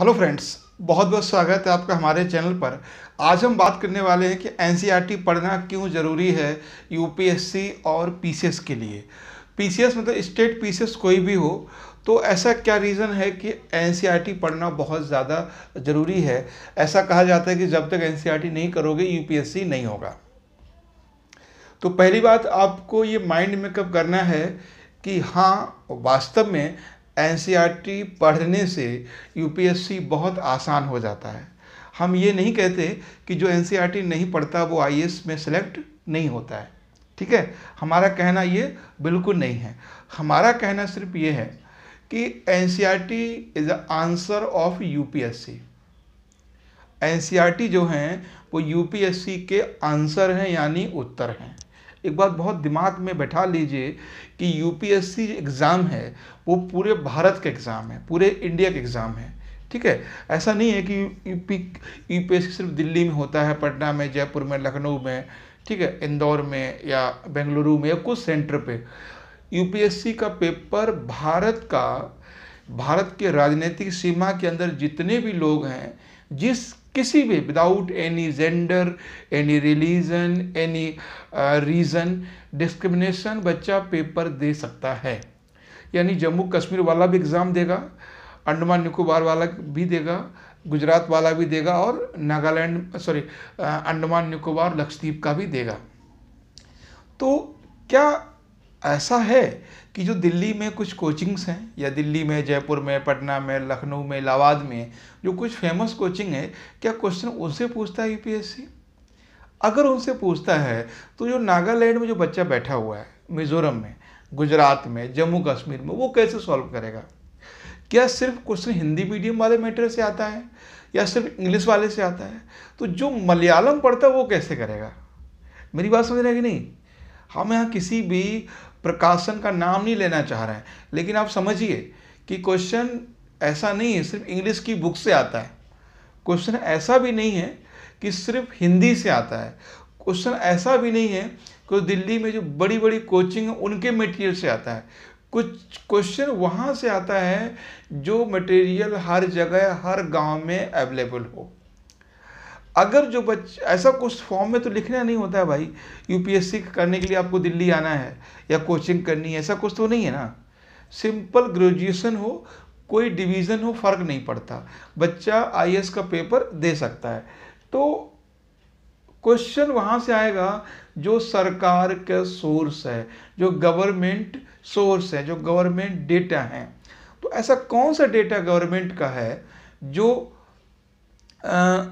Hello friends बहुत बहुत स्वागत है आपका हमारे चैनल पर आज हम बात करने वाले हैं कि एन e पढ़ना क्यों ज़रूरी है यूपीएससी और पीसीएस के लिए पीसीएस मतलब स्टेट पीसीएस कोई भी हो तो ऐसा क्या रीज़न है कि एन e पढ़ना बहुत ज़्यादा ज़रूरी है ऐसा कहा जाता है कि जब तक एन e नहीं करोगे यू नहीं होगा तो पहली बात आपको ये माइंड मेकअप करना है कि हाँ वास्तव में एन e पढ़ने से यू बहुत आसान हो जाता है हम ये नहीं कहते कि जो एन e नहीं पढ़ता वो आई में सेलेक्ट नहीं होता है ठीक है हमारा कहना ये बिल्कुल नहीं है हमारा कहना सिर्फ ये है कि N C R T is the answer of U P S C C N R T जो हैं वो यू पी एस सी के आंसर हैं यानी उत्तर हैं एक बात बहुत दिमाग में बैठा लीजिए कि यूपीएससी एग्ज़ाम है वो पूरे भारत का एग्ज़ाम है पूरे इंडिया का एग्ज़ाम है ठीक है ऐसा नहीं है कि यूपी यूपीएससी सिर्फ दिल्ली में होता है पटना में जयपुर में लखनऊ में ठीक है इंदौर में या बेंगलुरु में या कुछ सेंटर पे यूपीएससी का पेपर भारत का भारत के राजनीतिक सीमा के अंदर जितने भी लोग हैं जिस किसी भी without any gender any religion any reason discrimination बच्चा पेपर दे सकता है यानी जम्मू कश्मीर वाला भी एग्ज़ाम देगा अंडमान निकोबार वाला भी देगा गुजरात वाला भी देगा और नागालैंड सॉरी uh, अंडमान निकोबार लक्षद्वीप का भी देगा तो क्या ऐसा है कि जो दिल्ली में कुछ कोचिंग्स हैं या दिल्ली में जयपुर में पटना में लखनऊ में इलाहाबाद में जो कुछ फेमस कोचिंग है क्या क्वेश्चन उनसे पूछता है यूपीएससी अगर उनसे पूछता है तो जो नागालैंड में जो बच्चा बैठा हुआ है मिजोरम में गुजरात में जम्मू कश्मीर में वो कैसे सॉल्व करेगा क्या सिर्फ क्वेश्चन हिंदी मीडियम वाले मैटर से आता है या सिर्फ इंग्लिश वाले से आता है तो जो मलयालम पढ़ता है वो कैसे करेगा मेरी बात समझ रहे कि नहीं हम यहाँ किसी भी प्रकाशन का नाम नहीं लेना चाह रहे हैं लेकिन आप समझिए कि क्वेश्चन ऐसा नहीं है सिर्फ इंग्लिश की बुक से आता है क्वेश्चन ऐसा भी नहीं है कि सिर्फ हिंदी से आता है क्वेश्चन ऐसा भी नहीं है कि दिल्ली में जो बड़ी बड़ी कोचिंग है उनके मटेरियल से आता है कुछ क्वेश्चन वहाँ से आता है जो मटेरियल हर जगह हर गांव में अवेलेबल हो अगर जो बच्चा ऐसा कुछ फॉर्म में तो लिखना नहीं होता है भाई यूपीएससी करने के लिए आपको दिल्ली आना है या कोचिंग करनी है ऐसा कुछ तो नहीं है ना सिंपल ग्रेजुएशन हो कोई डिवीज़न हो फ़र्क नहीं पड़ता बच्चा आई का पेपर दे सकता है तो क्वेश्चन वहाँ से आएगा जो सरकार का सोर्स है जो गवर्नमेंट सोर्स है जो गवर्नमेंट डेटा है तो ऐसा कौन सा डेटा गवर्नमेंट का है जो आ,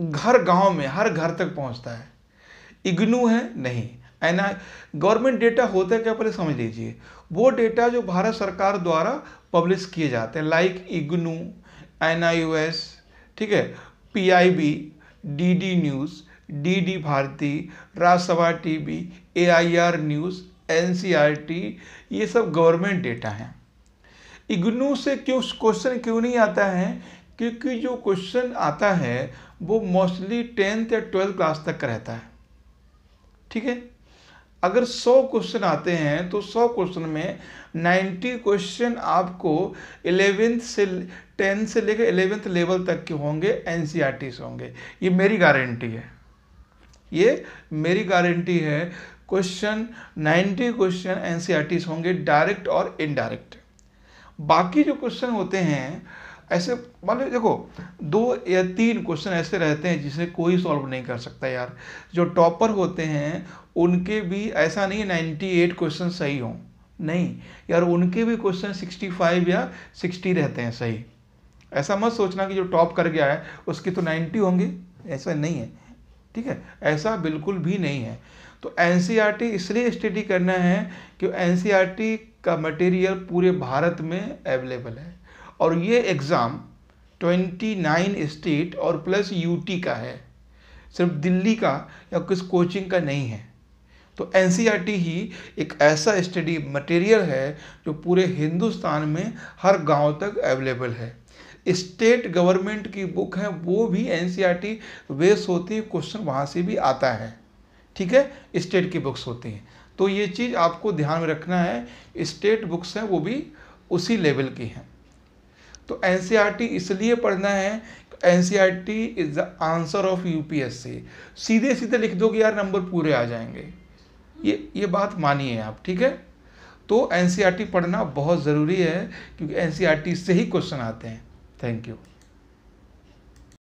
घर हम्म। गांव में हर घर तक पहुंचता है इग्नू है नहीं एन गवर्नमेंट डेटा होता है क्या पहले समझ लीजिए वो डेटा जो भारत सरकार द्वारा पब्लिश किए जाते हैं लाइक इग्नू एन ठीक है P I B D D news D D Bharati Rajya Sabha T V A I R news N C R T ये सब गवर्नमेंट डेटा हैं इग्नू से क्यों क्वेश्चन क्यों नहीं आता है क्योंकि जो क्वेश्चन आता है वो मोस्टली टेंथ या ट्वेल्थ क्लास तक का रहता है ठीक है अगर 100 क्वेश्चन आते हैं तो 100 क्वेश्चन में 90 क्वेश्चन आपको एलेवेंथ से टेंथ से लेकर एलेवेंथ लेवल तक के होंगे एन से e होंगे ये मेरी गारंटी है ये मेरी गारंटी है क्वेश्चन 90 क्वेश्चन एन होंगे डायरेक्ट और इनडायरेक्ट बाकी जो क्वेश्चन होते हैं ऐसे मान लो देखो दो या तीन क्वेश्चन ऐसे रहते हैं जिसे कोई सॉल्व नहीं कर सकता यार जो टॉपर होते हैं उनके भी ऐसा नहीं नाइन्टी एट क्वेश्चन सही हों नहीं यार उनके भी क्वेश्चन सिक्सटी फाइव या सिक्सटी रहते हैं सही ऐसा मत सोचना कि जो टॉप कर गया है उसकी तो नाइन्टी होंगे ऐसा नहीं है ठीक है ऐसा बिल्कुल भी नहीं है तो एन e इसलिए स्टडी करना है कि एन e का मटेरियल पूरे भारत में अवेलेबल है और ये एग्ज़ाम 29 स्टेट और प्लस यूटी का है सिर्फ दिल्ली का या किस कोचिंग का नहीं है तो एन e ही एक ऐसा स्टडी मटेरियल है जो पूरे हिंदुस्तान में हर गांव तक अवेलेबल है स्टेट गवर्नमेंट की बुक है वो भी एन सी वेस्ट होती है क्वेश्चन वहाँ से भी आता है ठीक है स्टेट की बुक्स होती हैं तो ये चीज़ आपको ध्यान में रखना है स्टेट बुक्स हैं वो भी उसी लेवल की हैं तो एन e इसलिए पढ़ना है N C R T is the answer of U P S C सीधे सीधे लिख दो कि यार नंबर पूरे आ जाएंगे ये ये बात मानिए आप ठीक है तो एन सी आर टी पढ़ना बहुत ज़रूरी है क्योंकि एन सी आर टी से ही क्वेश्चन आते हैं थैंक यू